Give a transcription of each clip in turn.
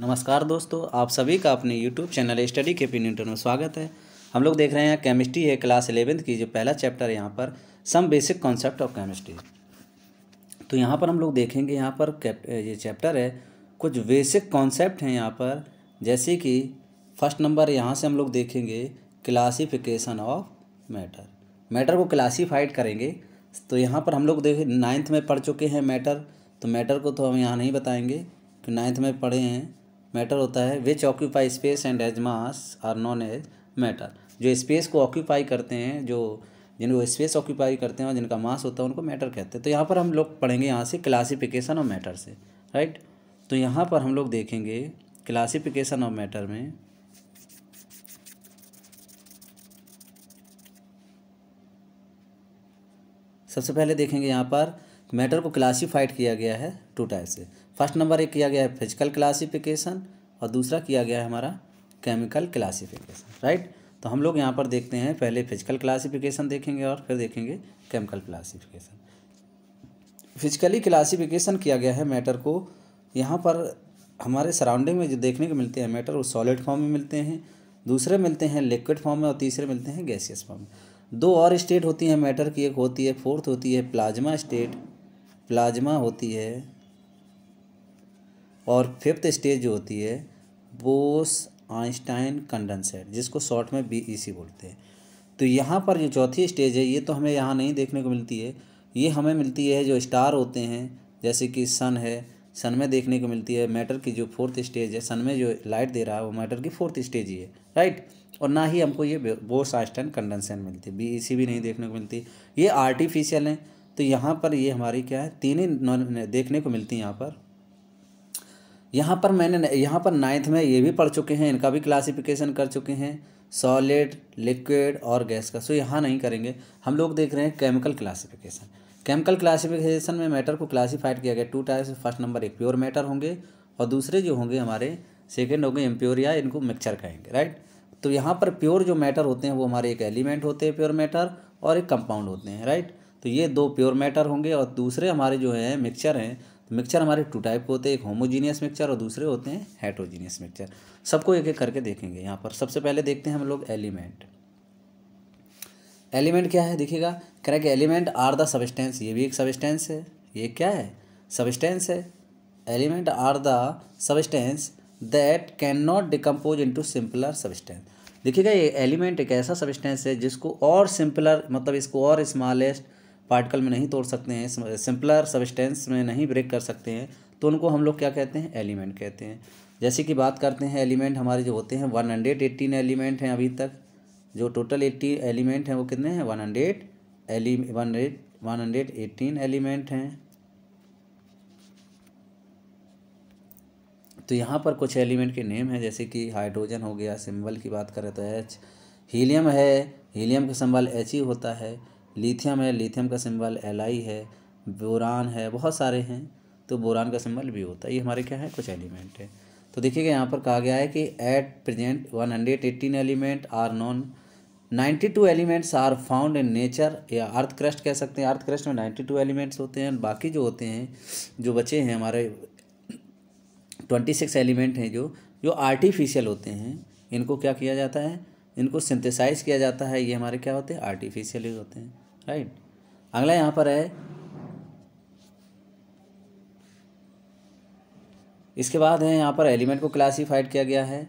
नमस्कार दोस्तों आप सभी का अपने YouTube channel study K P Newton में स्वागत है हम लोग देख रहे हैं केमिस्ट्री है क्लास एलेवेंथ की जो पहला चैप्टर है यहाँ पर some basic concept of chemistry तो यहाँ पर हम लोग देखेंगे यहाँ पर ये चैप्टर है कुछ बेसिक कॉन्सेप्ट हैं यहाँ पर जैसे कि फर्स्ट नंबर यहाँ से हम लोग देखेंगे क्लासीफिकेशन ऑफ मैटर मैटर को क्लासीफाइड करेंगे तो यहाँ पर हम लोग देखें नाइन्थ में पढ़ चुके हैं मैटर तो मैटर को तो हम यहाँ नहीं बताएंगे कि नाइन्थ में पढ़े हैं मैटर होता है which occupy space and has mass are known as matter जो स्पेस को ऑक्यूपाई करते हैं जो जिनको स्पेस ऑक्यूपाई करते हैं और जिनका मास होता है उनको मैटर कहते हैं तो यहाँ पर हम लोग पढ़ेंगे यहाँ से क्लासिफिकेशन ऑफ मैटर से राइट तो यहाँ पर हम लोग देखेंगे क्लासिफिकेशन ऑफ मैटर में सबसे पहले देखेंगे यहाँ पर मैटर को क्लासिफाइड किया गया है टू टाइप से फर्स्ट नंबर एक किया गया है फिजिकल क्लासिफिकेशन और दूसरा किया गया है हमारा केमिकल क्लासिफिकेशन राइट तो हम लोग यहाँ पर देखते हैं पहले फिजिकल क्लासिफिकेशन देखेंगे और फिर देखेंगे केमिकल क्लासिफिकेशन फिजिकली क्लासिफिकेशन किया गया है मैटर को यहाँ पर हमारे सराउंडिंग में जो देखने को मिलते हैं मैटर वो सॉलिड फॉर्म में मिलते हैं दूसरे मिलते हैं लिक्विड फॉर्म में और तीसरे मिलते हैं गैसियस फॉर्म में दो और स्टेट होती हैं मैटर की एक होती है फोर्थ होती है प्लाज्मा स्टेट प्लाज्मा होती है और फिफ्थ स्टेज जो होती है बोस आइंस्टाइन कंडेंसेट जिसको शॉर्ट में बी ई सी बोलते हैं तो यहाँ पर जो चौथी स्टेज है ये तो हमें यहाँ नहीं देखने को मिलती है ये हमें मिलती है जो स्टार होते हैं जैसे कि सन है सन में देखने को मिलती है मैटर की जो फोर्थ स्टेज है सन में जो लाइट दे रहा है वो मैटर की फोर्थ स्टेज ही है राइट और ना ही हमको ये बोस आइंस्टाइन कंडेंसेट मिलती है बी ई सी भी नहीं देखने को मिलती ये आर्टिफिशियल हैं तो यहाँ पर ये हमारी क्या है तीन ही देखने को मिलती है यहाँ पर यहाँ पर मैंने यहाँ पर नाइन्थ में ये भी पढ़ चुके हैं इनका भी क्लासिफिकेशन कर चुके हैं सॉलिड लिक्विड और गैस का सो यहाँ नहीं करेंगे हम लोग देख रहे हैं केमिकल क्लासिफिकेशन केमिकल क्लासिफिकेशन में मैटर को क्लासिफाइड किया गया टू टाइप्स फर्स्ट नंबर एक प्योर मैटर होंगे और दूसरे जो होंगे हमारे सेकेंड होंगे एम्प्योर या इनको मिक्सचर कहेंगे राइट तो यहाँ पर प्योर जो मैटर होते हैं वो हमारे एक एलिमेंट होते हैं प्योर मैटर और एक कंपाउंड होते हैं राइट तो ये दो प्योर मैटर होंगे और दूसरे हमारे जो हैं मिक्सचर हैं तो मिक्सचर हमारे टू टाइप होते हैं एक होमोजीनियस मिक्सचर और दूसरे होते हैं हेटोजीनियस मिक्सचर सबको एक एक करके देखेंगे यहाँ पर सबसे पहले देखते हैं हम लोग एलिमेंट एलिमेंट क्या है देखिएगा कि एलिमेंट आर द सबस्टेंस ये भी एक सबस्टेंस है ये क्या है सबस्टेंस है element are the substance that can not decompose into simpler substance देखिएगा ये एलिमेंट एक ऐसा सबस्टेंस है जिसको और सिंपलर मतलब इसको और स्मॉलेस्ट पार्टिकल में नहीं तोड़ सकते हैं सिंपलर सबस्टेंस में नहीं ब्रेक कर सकते हैं तो उनको हम लोग क्या कहते हैं एलिमेंट कहते हैं जैसे कि बात करते हैं एलिमेंट हमारे जो होते हैं वन हंड्रेड एट्टीन एलिमेंट हैं अभी तक जो टोटल एट्टी एलिमेंट हैं वो कितने हैं वन हंड्रेड एलि one hundred one hundred eighteen element हैं तो यहाँ पर कुछ एलिमेंट के नेम हैं जैसे कि हाइड्रोजन हो गया सिंबल की बात करें तो एच हीलियम है हीलियम का सिंबल एच ही होता है लिथियम है लिथियम का सिंबल एल है बोरान है बहुत सारे हैं तो बोरान का सिंबल भी होता है ये हमारे क्या है कुछ एलिमेंट है तो देखिएगा यहाँ पर कहा गया है कि at present eighteen element are known ninety two elements are found in nature या अर्थ क्रस्ट कह सकते हैं अर्थ क्रस्ट में नाइन्टी टू एलिमेंट्स होते हैं बाकी जो होते हैं जो बचे हैं हमारे ट्वेंटी सिक्स एलिमेंट हैं जो जो आर्टिफिशियल होते हैं इनको क्या किया जाता है इनको सिंथेसाइज किया जाता है ये हमारे क्या होते हैं आर्टिफिशियल होते हैं राइट अगला यहाँ पर है इसके बाद है यहाँ पर एलिमेंट को क्लासीफाइड किया गया है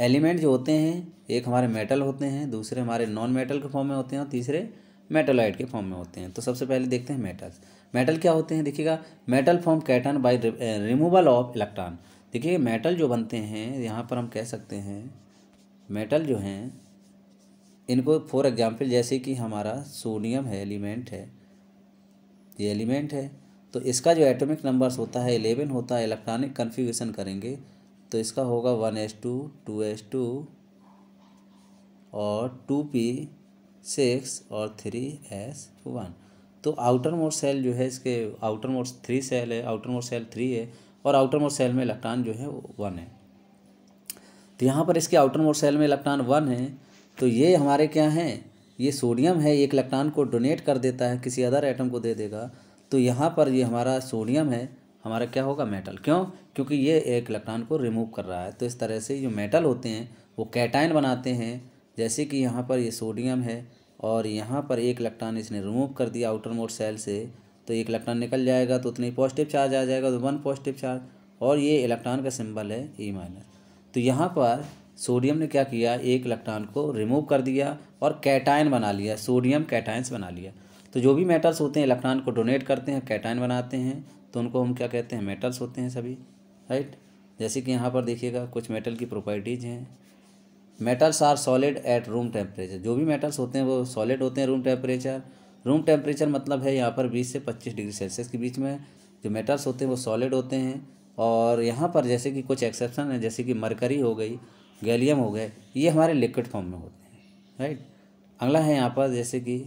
एलिमेंट जो होते हैं एक हमारे मेटल होते हैं दूसरे हमारे नॉन मेटल के फॉर्म में होते हैं और तीसरे मेटलाइट के फॉर्म में होते हैं तो सबसे पहले देखते हैं मेटल्स मेटल क्या होते हैं देखिएगा metal form cation by removal of electron देखिए मेटल जो बनते हैं यहाँ पर हम कह सकते हैं मेटल जो हैं इनको फॉर एग्जांपल जैसे कि हमारा सोडियम है एलिमेंट है ये एलिमेंट है तो इसका जो एटॉमिक नंबर्स होता है एलेवन होता है इलेक्ट्रॉनिक कन्फिगेशन करेंगे तो इसका होगा one s two two s two और टू पी सिक्स और थ्री एस वन तो आउटर मोर सेल जो है इसके आउटर मोर थ्री सेल है आउटर मोर सेल थ्री है और आउटर मोर सेल में इलेक्ट्रॉन जो है वन है तो यहाँ पर इसके आउटर मोर सेल में इलेक्ट्रॉन वन है तो ये हमारे क्या हैं ये सोडियम है एक इलेक्ट्रॉन को डोनेट कर देता है किसी अदर एटम को दे देगा तो यहाँ पर ये हमारा सोडियम है हमारा क्या होगा मेटल क्यों क्योंकि ये एक इलेक्ट्रॉन को रिमूव कर रहा है तो इस तरह से जो मेटल होते हैं वो कैटाइन बनाते हैं जैसे कि यहाँ पर ये सोडियम है और यहाँ पर एक इलेक्ट्रॉन इसने रिमूव कर दिया आउटर मोड सेल से तो एक इलेक्ट्रॉन निकल जाएगा तो उतनी पॉजिटिव चार्ज आ जाएगा तो वन पॉजिटिव चार्ज और ये इलेक्ट्रॉन का सिंबल है ई e माइनस तो यहाँ पर सोडियम ने क्या किया एक इलेक्ट्रॉन को रिमूव कर दिया और कैटाइन बना लिया सोडियम कैटाइंस बना लिया तो जो भी मेटल्स होते हैं इलेक्ट्रॉन को डोनेट करते हैं कैटाइन बनाते हैं तो उनको हम क्या कहते हैं मेटल्स होते हैं सभी राइट जैसे कि यहाँ पर देखिएगा कुछ मेटल की प्रॉपर्टीज़ हैं metals are solid at room temperature जो भी मेटल्स होते हैं वो सॉलिड होते हैं रूम टेम्परेचर रूम टेम्परेचर मतलब है यहाँ पर 20 से 25 डिग्री सेल्सियस के बीच में जो मेटल्स होते हैं वो सॉलिड होते हैं और यहाँ पर जैसे कि कुछ एक्सेप्शन है जैसे कि मरकरी हो गई गैलियम हो गए ये हमारे लिक्विड फॉर्म में होते हैं राइट अगला है यहाँ पर जैसे कि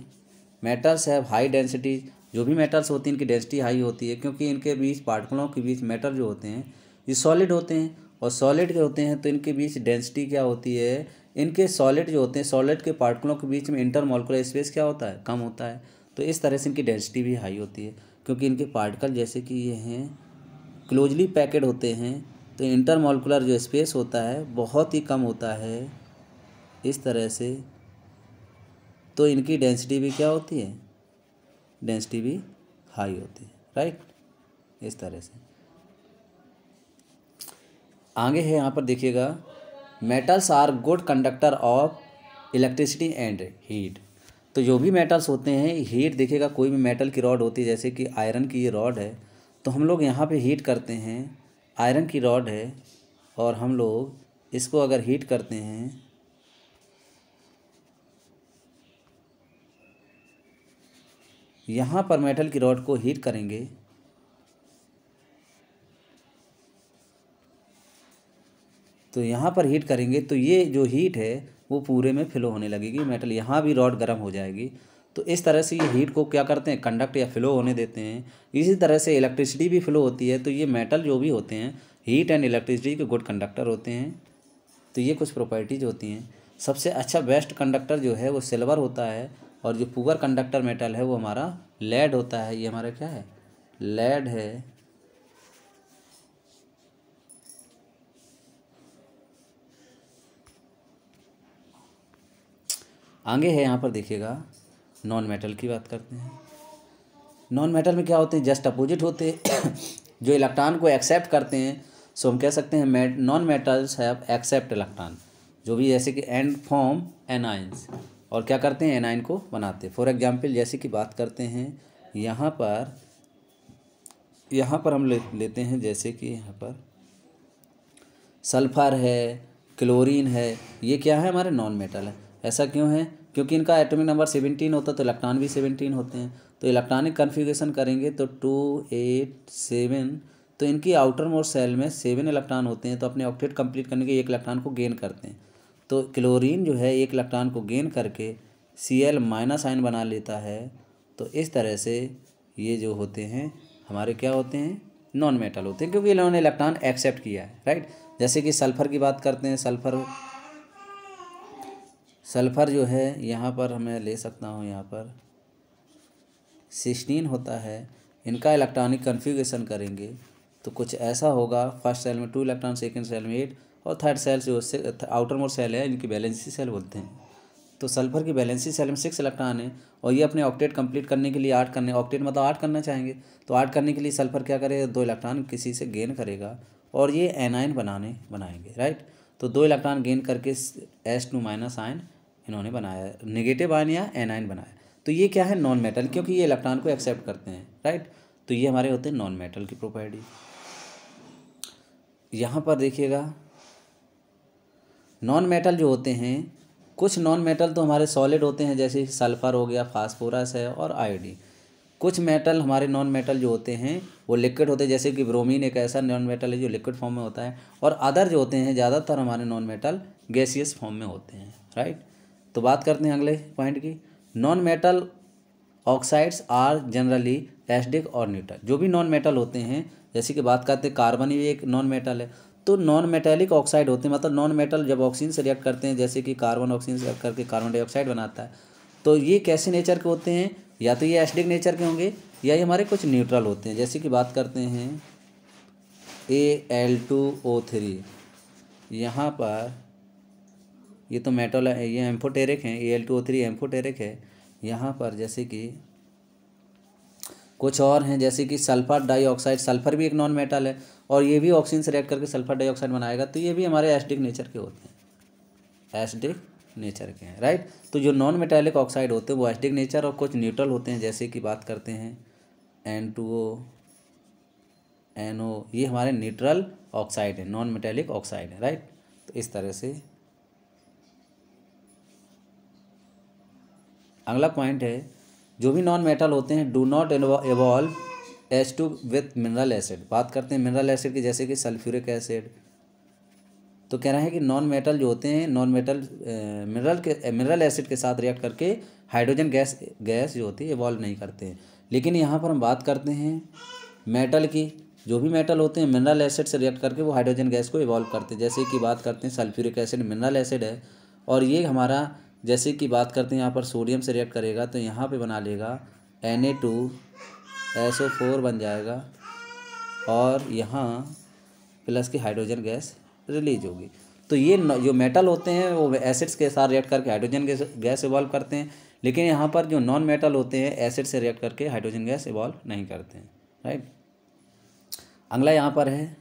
मेटल्स है हाई डेंसिटी जो भी मेटल्स होती हैं इनकी डेंसिटी हाई होती है क्योंकि इनके बीच पार्टिकलों के बीच मेटल जो होते हैं ये सॉलिड होते हैं और सॉलिड के होते हैं तो इनके बीच डेंसिटी क्या होती है इनके सॉलिड जो होते हैं सॉलिड के पार्टिकलों के बीच में इंटरमोलकुलर स्पेस क्या होता है कम होता है तो इस तरह से इनकी डेंसिटी भी हाई होती है क्योंकि इनके पार्टिकल जैसे कि ये हैं क्लोजली पैकेड होते हैं तो इंटरमोलकुलर जो स्पेस होता है बहुत ही कम होता है इस तरह से तो इनकी डेंसिटी भी क्या होती है डेंसिटी भी हाई होती है राइट इस तरह से आगे है यहाँ पर देखिएगा metals are good conductor of electricity and heat तो जो भी मेटल्स होते हैं हीट देखिएगा कोई भी मेटल की रॉड होती है जैसे कि आयरन की ये रॉड है तो हम लोग यहाँ पे हीट करते हैं आयरन की रॉड है और हम लोग इसको अगर हीट करते हैं यहाँ पर मेटल की रॉड को हीट करेंगे तो यहाँ पर हीट करेंगे तो ये जो हीट है वो पूरे में फ्लो होने लगेगी मेटल यहाँ भी रॉड गर्म हो जाएगी तो इस तरह से ये हीट को क्या करते हैं कंडक्ट या फ्लो होने देते हैं इसी तरह से इलेक्ट्रिसिटी भी फ्लो होती है तो ये मेटल जो भी होते हैं हीट एंड इलेक्ट्रिसिटी के गुड कंडक्टर होते हैं तो ये कुछ प्रॉपर्टीज़ होती हैं सबसे अच्छा बेस्ट कंडक्टर जो है वो सिल्वर होता है और जो पुअर कंडक्टर मेटल है वो हमारा लेड होता है ये हमारा क्या है लेड है आगे है यहाँ पर देखिएगा नॉन मेटल की बात करते हैं नॉन मेटल में क्या होते हैं जस्ट अपोजिट होते हैं जो इलेक्ट्रॉन को एक्सेप्ट करते हैं सो हम कह सकते हैं non metals have accept electron जो भी जैसे कि एंड फॉर्म एनाइंस और क्या करते हैं एनाइन को बनाते हैं फॉर एग्जाम्पल जैसे कि बात करते हैं यहाँ पर यहाँ पर हम ले, लेते हैं जैसे कि यहाँ पर सल्फ़र है क्लोरीन है ये क्या है हमारे नॉन मेटल है ऐसा क्यों है क्योंकि इनका एटॉमिक नंबर सेवनटीन होता है तो इलेक्ट्रॉन भी सेवनटीन होते हैं तो इलेक्ट्रॉनिक कन्फिग्रेशन करेंगे तो टू एट सेवन तो इनकी आउटर मोर सेल में सेवन इलेक्ट्रॉन होते हैं तो अपने ऑक्टेट कंप्लीट करने के एक इलेक्ट्रॉन को गेन करते हैं तो क्लोरीन जो है एक इलेक्ट्रॉन को गेन करके सी एल माइनस आइन बना लेता है तो इस तरह से ये जो होते हैं हमारे क्या होते हैं नॉन मेटल होते हैं क्योंकि इन्होंने इलेक्ट्रॉन एक्सेप्ट किया है राइट जैसे कि सल्फर की बात करते हैं सल्फर सल्फ़र जो है यहाँ पर हमें ले सकता हूँ यहाँ पर सिस्टीन होता है इनका इलेक्ट्रॉनिक कन्फ्यूगेशन करेंगे तो कुछ ऐसा होगा फर्स्ट सेल में टू इलेक्ट्रॉन सेकेंड सेल में एट और थर्ड सेल जो से आउटर मोर सेल है इनकी बैलेंसी सेल बोलते हैं तो सल्फर की बैलेंसी सेल में सिक्स इलेक्ट्रॉन है और ये अपने ऑक्टेट कंप्लीट करने के लिए आठ करने ऑक्टेट मतलब आठ करना चाहेंगे तो आठ करने के लिए सल्फर क्या करेगा दो इलेक्ट्रॉन किसी से गेन करेगा और ये एनाइन बनाने बनाएंगे राइट तो दो इलेक्ट्रॉन गेन करके एस टू माइनस आयन इन्होंने बनाया निगेटिव आयन या एनाइन बनाया तो ये क्या है नॉन मेटल क्योंकि ये इलेक्ट्रॉन को एक्सेप्ट करते हैं राइट तो ये हमारे होते हैं नॉन मेटल की प्रॉपर्टी यहाँ पर देखिएगा नॉन मेटल जो होते हैं कुछ नॉन मेटल तो हमारे सॉलिड होते हैं जैसे सल्फ़र हो गया फास्फोरस है और आयोडीन कुछ मेटल हमारे नॉन मेटल जो होते हैं वो लिक्विड होते हैं जैसे कि ब्रोमीन एक ऐसा नॉन मेटल है जो लिक्विड फॉर्म में होता है और अदर जो होते हैं ज़्यादातर हमारे नॉन मेटल गैसियस फॉर्म में होते हैं राइट तो बात करते हैं अगले पॉइंट की non metal oxides are generally acidic और न्यूट्रल जो भी नॉन मेटल होते हैं जैसे कि बात करते हैं कार्बन भी एक नॉन मेटल है तो नॉन मेटेलिक ऑक्साइड होते हैं मतलब नॉन मेटल जब ऑक्सीजन से रिएक्ट करते हैं जैसे कि कार्बन ऑक्सीजन से रिएक्ट करके कार्बन डाइऑक्साइड बनाता है तो ये कैसे नेचर के होते हैं या तो ये एसडिक नेचर के होंगे या ये हमारे कुछ न्यूट्रल होते हैं जैसे कि बात करते हैं A L two O three यहाँ पर ये तो मेटोल ये एम्फोटेरिक हैं A L two O three amphoteric है यहाँ पर जैसे कि कुछ और हैं जैसे कि सल्फर डाइऑक्साइड सल्फर भी एक नॉन मेटल है और ये भी ऑक्सीजन से रिएक्ट करके सल्फर डाइऑक्साइड बनाएगा तो ये भी हमारे एसिडिक नेचर के होते हैं एसिडिक नेचर के हैं राइट तो जो नॉन मेटेलिक ऑक्साइड होते हैं वो एसिडिक नेचर और कुछ न्यूट्रल होते हैं जैसे कि बात करते हैं N two O N O ये हमारे न्यूट्रल ऑक्साइड है नॉन मेटेलिक ऑक्साइड है राइट तो इस तरह से अगला पॉइंट है जो भी नॉन मेटल होते हैं do not evolve S two with mineral acid बात करते हैं मिनरल एसिड की जैसे कि सल्फ्यूरिक एसिड तो कह रहे हैं कि नॉन मेटल जो होते हैं नॉन मेटल मिनरल के मिनरल एसिड के साथ रिएक्ट करके हाइड्रोजन गैस गैस जो होती है इवॉल्व नहीं करते हैं लेकिन यहाँ पर हम बात करते हैं मेटल की जो भी मेटल होते हैं मिनरल एसिड से रिएक्ट करके वो हाइड्रोजन गैस को इवॉल्व करते हैं जैसे कि बात करते हैं सल्फ्यूरिक एसिड मिनरल एसिड है और ये हमारा जैसे कि बात करते हैं यहाँ पर सोडियम से रिएक्ट करेगा तो यहाँ पे बना लेगा N A two S O four बन जाएगा और यहाँ प्लस की हाइड्रोजन गैस रिलीज होगी तो ये जो मेटल होते हैं वो एसिड्स के साथ रिएक्ट करके हाइड्रोजन गैस गैस इवॉल्व करते हैं लेकिन यहाँ पर जो नॉन मेटल होते हैं एसिड से रिएक्ट करके हाइड्रोजन गैस इवॉल्व नहीं करते हैं राइट अगला यहाँ पर है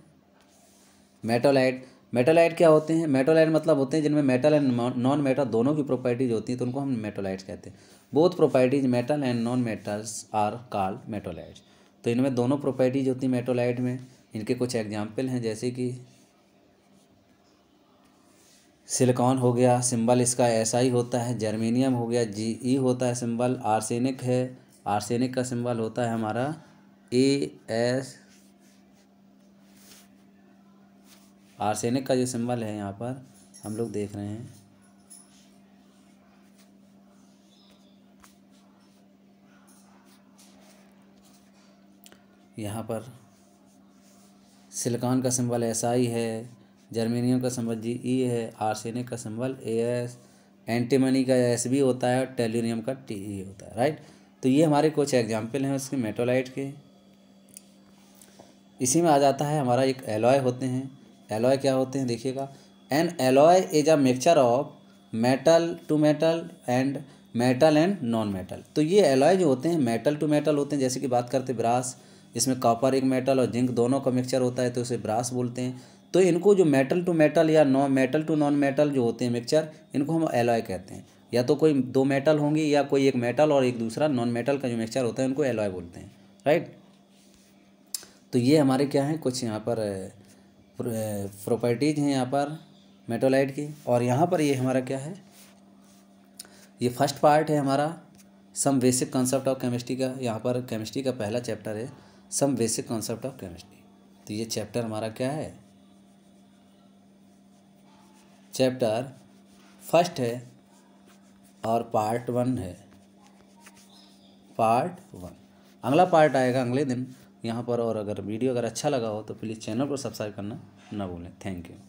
मेटोलाइट मेटालाइट क्या होते हैं मेटालाइट मतलब होते हैं जिनमें मेटल एंड नॉन मेटल दोनों की प्रॉपर्टीज होती हैं तो उनको हम मेटोलाइट्स कहते हैं both properties metal and non metals are called metalloids तो इनमें दोनों प्रॉपर्टीज होती हैं मेटोलाइट में इनके कुछ एग्जाम्पल हैं जैसे कि सिलिकॉन हो गया सिंबल इसका ऐसा ही होता है जर्मेनियम हो गया जी ई e होता है सिंबल आर्सेनिक है आर्सेनिक का सिंबल होता है हमारा ए एस आर्सेनिक का जो सिंबल है यहाँ पर हम लोग देख रहे हैं यहाँ पर सिलिकॉन का सिंबल एस आई है जर्मेनियम का सिंबल जी ई है आर्सेनिक का सिंबल ए एस एंटीमनी का एस बी होता है और टेल्यूनियम का टी ई होता है राइट तो ये हमारे कुछ एग्जाम्पल हैं उसके मेटोलाइट के इसी में आ जाता है हमारा एक एलॉय होते हैं एलॉय क्या होते हैं देखिएगा an alloy is a mixture of metal to metal and metal and non metal तो ये एलॉय जो होते हैं मेटल टू मेटल होते हैं जैसे कि बात करते हैं ब्रास इसमें कॉपर एक मेटल और जिंक दोनों का मिक्सचर होता है तो उसे ब्रास बोलते हैं तो इनको जो मेटल टू मेटल या non metal to non metal जो होते हैं मिक्सचर इनको हम एलॉय कहते हैं या तो कोई दो मेटल होंगी या कोई एक मेटल और एक दूसरा नॉन मेटल का जो मिक्सचर होता है उनको एलॉय बोलते हैं राइट तो ये हमारे क्या हैं कुछ यहाँ पर प्रॉपर्टीज़ हैं यहाँ पर मेटोलाइट की और यहाँ पर ये हमारा क्या है ये फर्स्ट पार्ट है हमारा some basic concept of chemistry का यहाँ पर केमिस्ट्री का पहला चैप्टर है some basic concept of chemistry तो ये चैप्टर हमारा क्या है चैप्टर फर्स्ट है और पार्ट वन है पार्ट वन अगला पार्ट आएगा अगले दिन यहाँ पर और अगर वीडियो अगर अच्छा लगा हो तो प्लीज़ चैनल को सब्सक्राइब करना ना भूलें थैंक यू